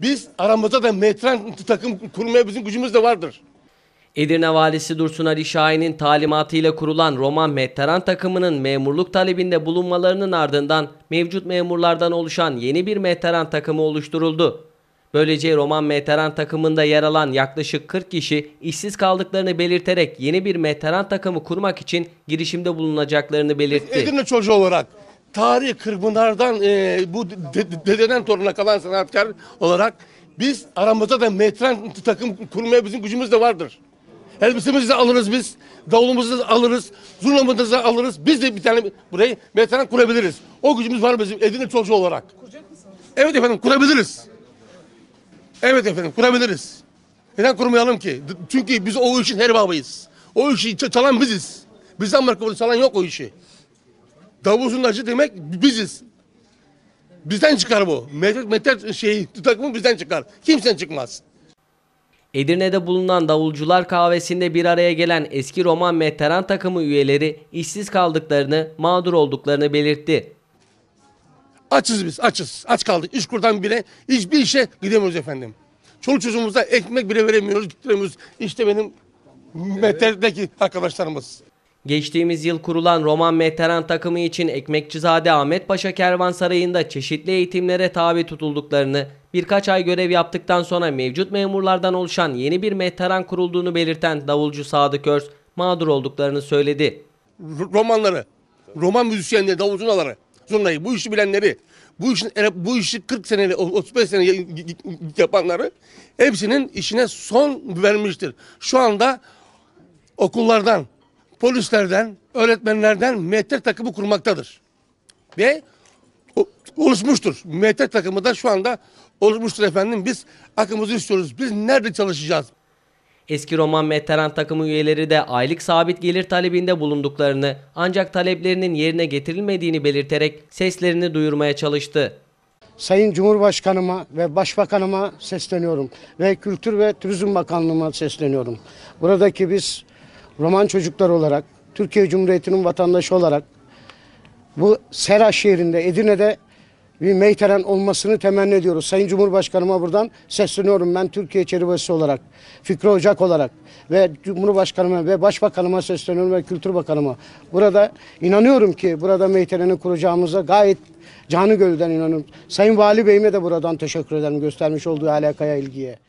Biz aramızda da metren takım kurmaya bizim gücümüz de vardır. Edirne Valisi Dursun Ali Şahin'in talimatıyla kurulan Roman Mehteran takımının memurluk talebinde bulunmalarının ardından mevcut memurlardan oluşan yeni bir Mehteran takımı oluşturuldu. Böylece Roman Mehteran takımında yer alan yaklaşık 40 kişi işsiz kaldıklarını belirterek yeni bir Mehteran takımı kurmak için girişimde bulunacaklarını belirtti. Edirne çocuğu olarak Tarih Kırpınar'dan e, bu de, dededen toruna kalan sanatkar olarak biz aramızda da metren takım kurmaya bizim gücümüz de vardır. Elbisemizi de alırız biz. Davulumuzu da alırız. Zurnamızı da alırız. Biz de bir tane burayı metren kurabiliriz. O gücümüz var bizim Edirne çocuğu olarak. Kuracak mısınız? Evet efendim kurabiliriz. Evet efendim kurabiliriz. Neden kurmayalım ki? Çünkü biz o işin her babayız. O işi çalan biziz. Bizden başka çalan yok o işi. Davul acı demek biziz. Bizden çıkar bu. Medet Metter şey takımı bizden çıkar. Kimsen çıkmaz. Edirne'de bulunan Davulcular Kahvesi'nde bir araya gelen eski Roman Mehteran takımı üyeleri işsiz kaldıklarını, mağdur olduklarını belirtti. Açız biz, açız. Aç kaldık. İş kurdan bile hiçbir işe gidemiyoruz efendim. Çoluk çocuğumuza ekmek bile veremiyoruz. Gittiremiyoruz. İşte benim evet. Mehter'deki arkadaşlarımız. Geçtiğimiz yıl kurulan Roman Mehteran takımı için Ekmekçizade Ahmet Paşa Kervansarayı'nda çeşitli eğitimlere tabi tutulduklarını, birkaç ay görev yaptıktan sonra mevcut memurlardan oluşan yeni bir mehteran kurulduğunu belirten davulcu Sadık Örs, mağdur olduklarını söyledi. Romanları, roman müzisyenleri, davulcuları, zurnayı, bu işi bilenleri, bu işin e, bu işi 40 seneli 35 sene yapanları hepsinin işine son vermiştir. Şu anda okullardan polislerden, öğretmenlerden müettep takımı kurmaktadır. Ve oluşmuştur. Müettep takımı da şu anda oluşmuştur efendim. Biz akımızı istiyoruz. Biz nerede çalışacağız? Eski Roman Meteran takımı üyeleri de aylık sabit gelir talebinde bulunduklarını ancak taleplerinin yerine getirilmediğini belirterek seslerini duyurmaya çalıştı. Sayın Cumhurbaşkanıma ve Başbakanıma sesleniyorum ve Kültür ve Turizm Bakanlığıma sesleniyorum. Buradaki biz Roman çocuklar olarak, Türkiye Cumhuriyeti'nin vatandaşı olarak bu Sera şehrinde Edirne'de bir meyteren olmasını temenni ediyoruz. Sayın Cumhurbaşkanıma buradan sesleniyorum. Ben Türkiye Çerivesi olarak, Fikri Ocak olarak ve Cumhurbaşkanıma ve Başbakanıma sesleniyorum ve Kültür Bakanıma. Burada inanıyorum ki burada meytereni kuracağımıza gayet canı gölden inanıyorum. Sayın Vali Bey'ime de buradan teşekkür ederim göstermiş olduğu alakaya ilgiye.